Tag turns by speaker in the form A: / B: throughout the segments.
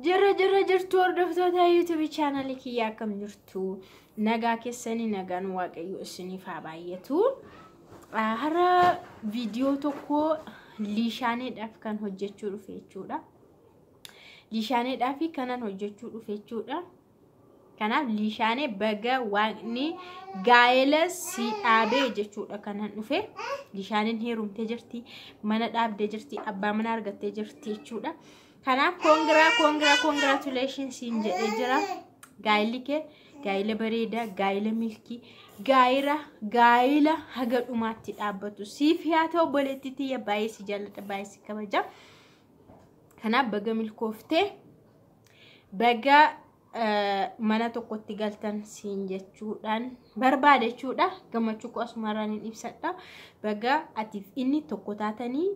A: Jarra jarra jirtu hordoftoota yuutuubii chaanalii kiyya akkam jirtu? Nagaa keessanii nagaan waaqayyoo isiniif haa baay'atu. Hara viidiyoo tokko liishaaneedhaaf kan hojjechuu dhufe jechuudha. kanan hojjechuu dhufe jechuudha. Kanaaf liishaanee baga waaqni gaa'ela dhaabee jechuudha kanan dhufe. Liishaaneen heerumtee jirti, mana dhaabdee jirti, abbaa mana argattee jirti jechuudha. Kanaaf koongiraa jedhe jedhee jira. Gaayilli kee gaayila bareedaa, gaayila milkii, gaayila haga dhumaatti dhaabbatu. Siif yaa ta'u boleetti tiyya baay'ee si jaalladha, si kabaja. Kanaaf baga milkooftee baga eh, mana tokkotti galtan siin jechuudhaan barbaade jechuudha. Gammachuu koo asumarraan hin ibsadha. Baga atiif inni tokko taatanii.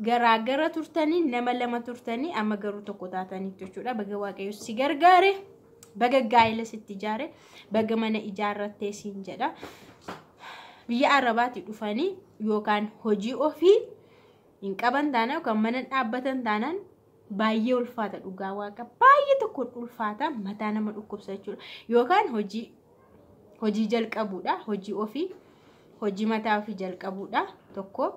A: garaagara turtanii nama lama turtanii amma garuu tokko taataniitti jechuudha. Baga waaqayyo si gargaare, baga gaayila sitti ijaare, baga mana ijaarrattee siin jedha. Biyya Arabaatti dhufanii yookaan hojii ofii hin qaban taanaan yookaan mana dhaabbatan taanaan baay'ee ulfaata dhugaa waaqa baay'ee tokko ulfaata mataa nama dhukkubsa jechuudha. Yookaan hojii jalqabuudha hojii ofii hojii mataa ofii jalqabuudha tokko.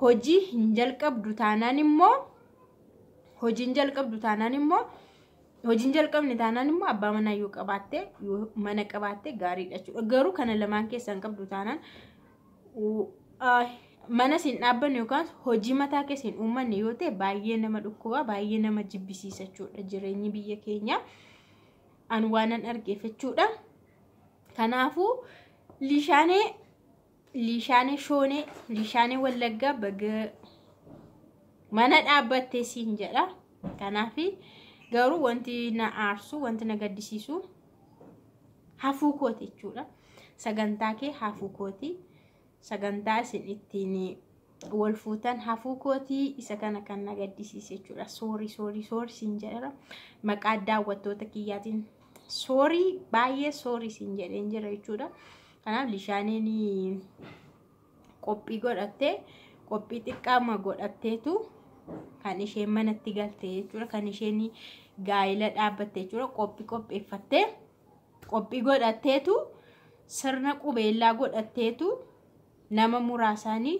A: hojii hin jalqabdu taanaan immoo hojiin jalqabdu taanaan immoo hojiin jalqabne taanaan immoo abbaa manaa yoo qabaatte mana qabaatte gaariidha jechuudha garuu kana lamaan keessa hin qabdu taanaan mana sin dhaabbanne yookaan hojii mataa keessa hin uummanne yoo ta'e baay'ee nama dhukkuba baay'ee nama jibbisiisa jireenyi biyya keenya an waanan argeffechuudha kanaafu lishaanee. Lishaanee Shoonee, Lishaanee Wallaggaa mana dhaabbattee sin jedha. Kanaaf garuu wanti na aarsu, wanti na gaddisiisu hafuukooti kooti jechuudha. Sagantaa kee hafuu Sagantaa isin ittiin walfuutan hafuukootii isa kana kan na gaddisiise jechuudha. Soorii soorii soorii siin jedha. Maqaa daawwattoota kiyyaatiin soorii baay'ee soorii siin jedheen jira jechuudha. Kanaaf bishaaniin qophii godhattee qophii xiqqaama godhatteetu kan isheen manatti galte jechuudha. Kan isheen gaa'ila dhaabbatte jechuudha. Qophii qopheeffattee qophii godhatteetu sirna qubeellaa godhatteetu nama muraasaanii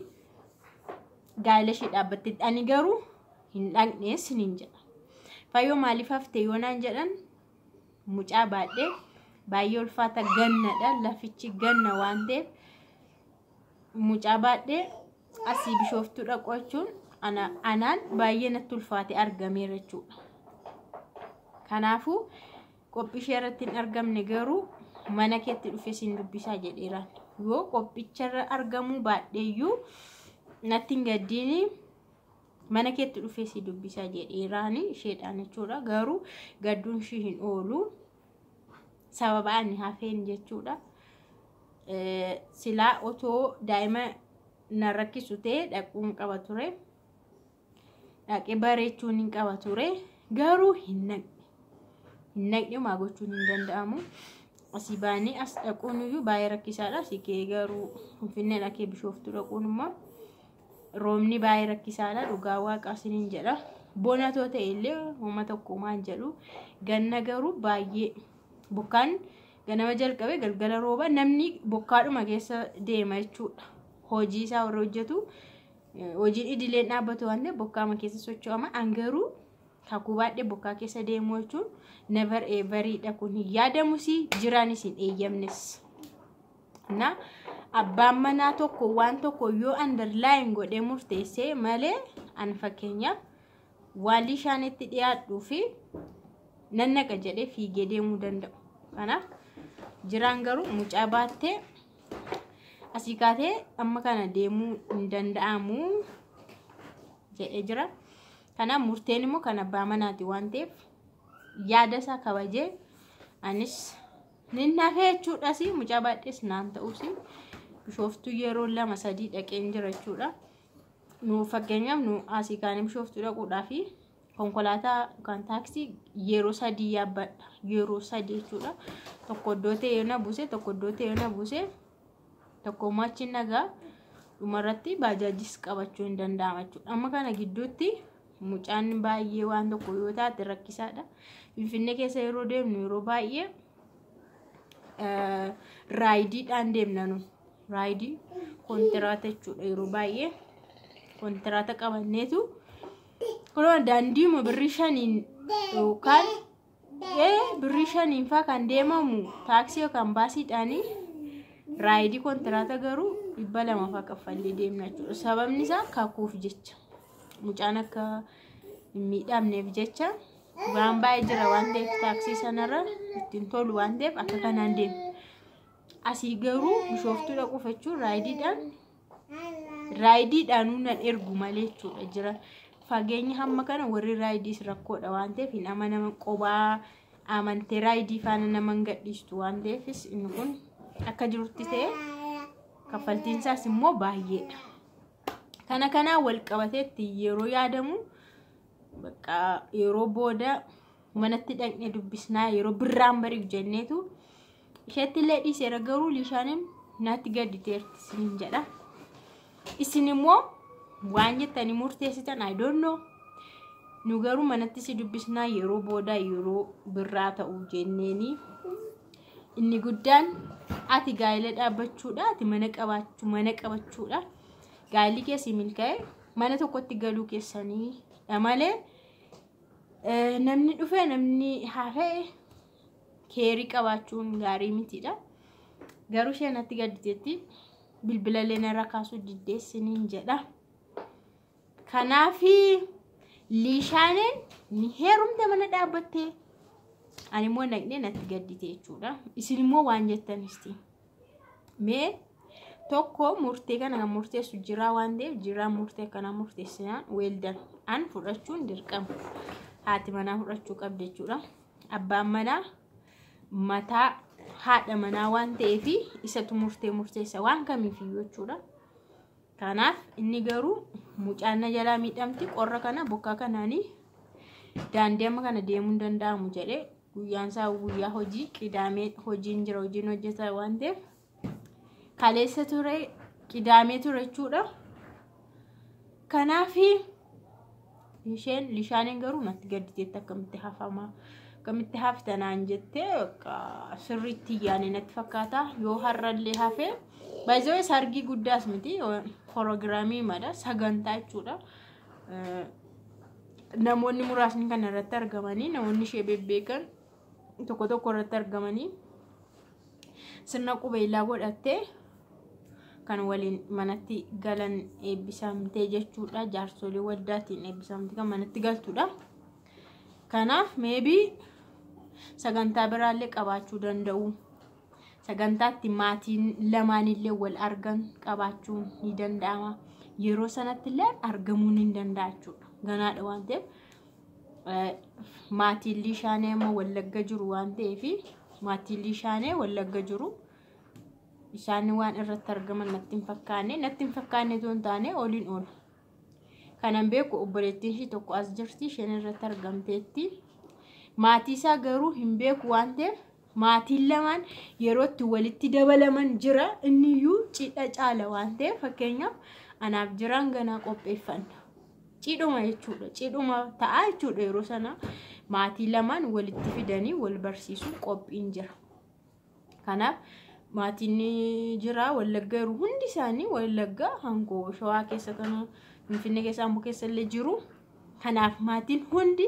A: gaa'ila ishee dhaabbatte. Ani garuu hin dhaqnees niin jedha. Fayyoo maaliif haftee naan jedhan mucaa baadhee. baay'ee ulfaata gannaadha. Lafichi ganna waan ta'eef mucaa baadhee asii bishooftuu dhaqachuun anaan baay'ee natti ulfaate argameera jechuudha. qophii ishee irratti hin argamne garuu mana keetti dhufee siin dubbisaa jedheeraan. Yoo qophicha argamuu baadheeyyuu natti hin gaddiini mana keetti dhufee si dubbisaa jedheeraani isheedhaan Garuu gadduun ishee hin oolu. sababa ani hafeen jechuudha. Eh, silaa otoo daa'ima na rakkisu ta'e dhaquun qaba ture. Dhaqee bareechuun qaba ture. Garuu hin naqne. Hin naqne maa gochuun hin danda'amu. Asii baanii as dhaquun iyyuu baay'ee rakkisaadha. Asii kee garuu Finfinnee dhaqee bishooftuu dhaquun immoo roobni baay'ee rakkisaadha. Dhugaa waaqa isiniin jedha. Bona too ta'e illee uuma tokko maal jedhu ganna garuu baay'ee. bokkaan ganama jalqabe galgala rooba namni bokkaadhuma keessa deema jechuudha hojii isaa warra hojjetu hojiin idileen dhaabbatu waan ta'eef bokkaama keessa socho'ama angaruu kakuu baadhee bokkaa keessa deemu jechuun never everiidha kun hin yaadamus jiraanis hin eeyyamnes. Na abbaan manaa tokko waan tokko yoo underline godhee murteessee malee an fakkeenya waan ishaanitti dhiyaadhuu fi nannaqa jedhee fiigee deemuu danda'u. Kanaaf jiraan garuu mucaa baattee asii kaatee amma kana deemuu hin danda'amu jedhee jira. Kanaaf murteen immoo kan abbaa manaati waan ta'eef yaada isaa kabajee anis nin nafee jechuudhas mucaa baadhees naan ta'uus bishooftuu yeroo lama sadii dhaqeen jira jechuudha. Nu fakkeenyaaf asii kaanee bishooftuu dhaquudhaaf konkolaataa yookaan taaksii yeroo sadii yaabbadha. Yeroo sadii jechuudha. Tokko iddoo yeroo na buuse, tokko iddoo ta'e na buuse, tokko immoo achi nagaa dhumarratti baajaajis qabachuu hin danda'ama jechuudha. Amma kana gidduutti mucaan baay'ee waan tokko yoo taate rakkisaadha. Finfinnee keessa yeroo deemnu yeroo baay'ee raayidiidhaan deemna nuti. Raayidii kontiraata jechuudha yeroo baay'ee kontiraata qabanneetu. Kunoo daandiimu birrii shaniin yookaan birrii shaniin fa'aa kan deemamu taaksii yookaan baasiidhaani. Raayidii kontiraata garuu dhibba lama fa'aa kaffallee deemna jechuudha. Sababni isaa kaakuuf jecha. Mucaan akka hin miidhamneef jecha waan baay'ee jira waan ta'eef taaksii sanarra ittiin tolu waan ta'eef akka kanaan deemna. Asii garuu bishooftuu dhaquu fachuun raayidiidhaan raayidiidhaan nan ergu malee jechuudha Fageenya hamma kana warri raayidiis rakkoodha waan ta'eef hin amanama qobaa amantee raayidii faana nama hin gadhiistu waan ta'eefis inni kun akka jirutti ta'e kaffaltiin immoo baay'eedha. Kana kanaa wal qabateetti yeroo yaadamu yeroo booda manatti dhaqnee dubbisnaa yeroo birraan bariif jenneetu isheetti illee dhiiseera garuu lishaanin gadi teerti jedha. Isin immoo waan jettanii murteessitan aydoonno Nu garuu manatti si dubbisnaa yeroo booda yeroo birraa ta'u jenneeni. Inni guddaan ati gaa'ela dhaabbachuudha ati mana qabaachuu mana qabachuudha. Gaa'elli keessi milkaa'e mana tokkotti galuu keessanii malee eh, namni dhufee namni haafee keerii qabaachuun gaarii mitiidha. Garuu isheen atti gaditeetti bilbila illee kaasuu diddeessinii jedha. Kanaafii, Liishaaneen ni heerumta mana dhaabbattee ani immoo naqnee natti gaddite jechuudha. Isin immoo waan jettanisti. Mee tokko murtee kana kan murteessu jiraa waan ta'eef jiraan murtee akkanaa murteessinaan weeldan an fudhachuun dirqamu. Haati manaa fudhachuu qabdi jechuudha. Abbaan manaa mataa haadha manaa waan ta'eef isatu murtee murteessa waan kamiif iyyuu jechuudha. Kanaaf inni garuu mucaanna jalaa miidhamti qorra kana bokkaa kanaanii daandii amma kana deemuu hin danda'amu jedhee guyyaan isaa guyyaa hojii qidaamee hojiin jira hojiin hojjeta waan ta'eef kaleessa ture qidaamee ture jechuudha. Kanaaf isheen lishaanin garuu natti gadditeetti akkamitti hafamaa. akkamitti hafta naan jettee sirriitti yaane natti fakkaata yoo har'allee hafee baay'ee sargii guddaas miti horogiraamii mada sagantaa jechuudha. namoonni muraasni kan irratti argamanii namoonni ishee bebbeekan tokko tokko irratti argamanii sirna qubeelaa godhattee kan waliin manatti galan eebbifamtee jechuudha jaarsolee waddaatiin eebbifamtee kan manatti galtudha. Kanaaf meebii sagantaa biraallee qabaachuu danda'u. Sagantaatti maatiin lamaanillee wal argan qabaachuu ni danda'ama. Yeroo sanattillee argamuu ni danda'a jechuudha. Ganaadha waan ta'eef eh, maatiin Lishaanee immoo Wallagga jiru waan ta'eef maatiin Wallagga jiru. Isaan waan irratti argaman natti hin fakkaanne natti hin fakkaanne osoo hin taane oliin oola. kanan beeku obboleettiin ishii tokko as jirtii isheen irratti argamteetti. Maatii isaa garuu hin beeku waan ta'eef maatiin lamaan yerootti walitti dabalaman jira inni iyyuu cidha caalaa waan ta'eef fakkeenyaaf anaaf jiraan ganaa qopheeffanna. Cidhuma jechuudha cidhuma ta'a jechuudha yeroo sana maatii lamaan walitti fidanii wal barsiisuuf qophiin jira. Kanaaf maatiin jira wallagga yeroo hundi isaanii wallagga hangoo shawaa keessa kan. Finfinnee keessa ammoo illee jiru. Kanaaf maatiin hundi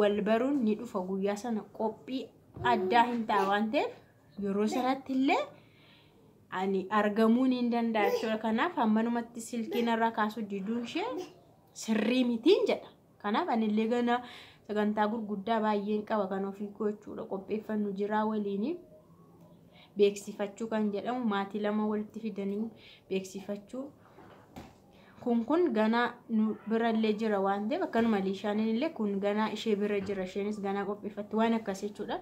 A: wal baruun ni dhufa guyyaa sana qophii addaa hin ta'a waan ta'eef yeroo sanatti illee ani argamuu ni danda'a jechuudha. Kanaaf hammanumatti silkiin irraa kaasuu diduun ishee sirrii mitiin jedha. Kanaaf ani illee gana sagantaa gurguddaa baay'een qaba kan ofii gochuu dha Qopheeffannu jiraa waliinii. beeksifachuu kan jedhamu maatii lama walitti fidanii beeksifachuu kun kun ganaa bira illee jira waan ta'eef akkanuma Liishaaniin illee kun ganaa ishee bira jira isheenis ganaa qopheeffatti waan akkas jechuudha.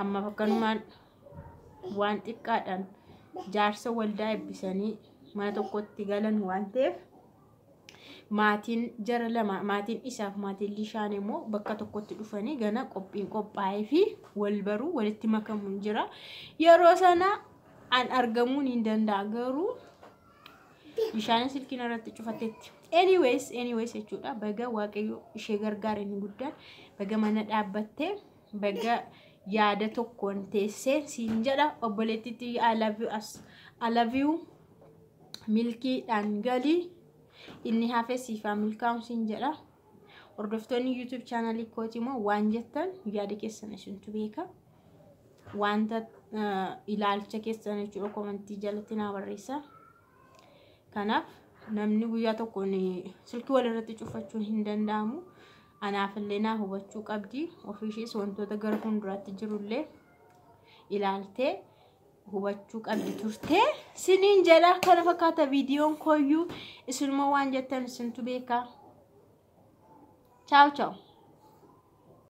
A: Ammaaf akkanumaan waan xiqqaadhaan jaarsa waldaa eebbisanii mana tokkotti galan waan ta'eef maatiin jara lama maatiin isaaf maatiin liishaanii immoo bakka tokkotti dhufanii gana qophiin qophaa'ee fi wal baruu walitti makamuun jira. Yeroo sana an argamuun hin danda'a garuu. Bishaanii silkiin irratti cufatteetti. Anyways, anyways jechuudha. Baga waaqayyo ishee gargaare inni guddaan baga mana dhaabbattee baga yaada tokkoon teessee siin jedha obboleettitti I love you inni hafe siifaa milkaa'u siin jedha. Hordoftoonni YouTube chaanalii Kootii immoo waan jettan yaada keessan isintu beeka. Wanta uh, ilaalcha keessan jechuudha komantii jalatti na barreessa. Kanaaf namni guyyaa tokkoon silkii walirratti cufachuun hin danda'amu. Anaafillee naa hubachuu qabdi. Ofiishiis wantoota gara fuulduraatti jirullee ilaaltee hubachuu qabdi turte Siniin jala kana fakkaata viidiyoon kooyyuu isinuma waan jettan isintu beekaa Chaaw chaaw.